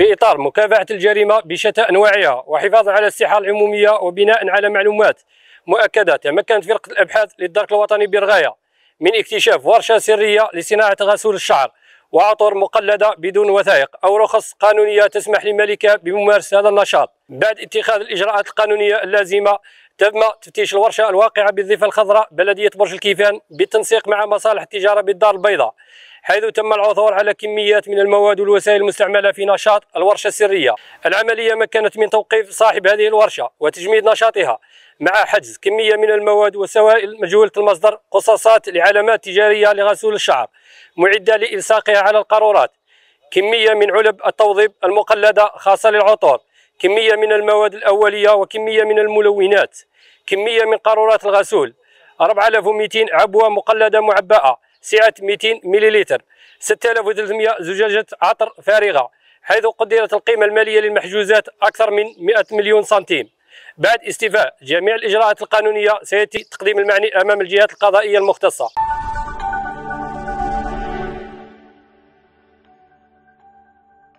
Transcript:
بإطار مكافحة الجريمة بشتى أنواعها وحفاظا على الصحة العمومية وبناء على معلومات مؤكدة تمكنت فرقة الأبحاث للدرك الوطني برغاية من اكتشاف ورشة سرية لصناعة غسول الشعر وعطور مقلدة بدون وثائق أو رخص قانونية تسمح لمالكها بممارسة هذا النشاط بعد اتخاذ الإجراءات القانونية اللازمة تم تفتيش الورشة الواقعة بالضفة الخضراء بلدية برج الكيفان بالتنسيق مع مصالح التجارة بالدار البيضاء حيث تم العثور على كميات من المواد والوسائل المستعملة في نشاط الورشة السرية العملية مكنت من توقيف صاحب هذه الورشة وتجميد نشاطها مع حجز كمية من المواد وسوائل مجهولة المصدر قصاصات لعلامات تجارية لغسول الشعر معدة لإلصاقها على القارورات كمية من علب التوضيب المقلدة خاصة للعطور كمية من المواد الأولية وكمية من الملونات كمية من قارورات الغسول 4200 عبوة مقلدة معبأة سعة 200 مليلتر 6300 زجاجة عطر فارغة حيث قدرت القيمة المالية للمحجوزات أكثر من 100 مليون سنتيم بعد استيفاء جميع الإجراءات القانونية سيأتي تقديم المعني أمام الجهات القضائية المختصة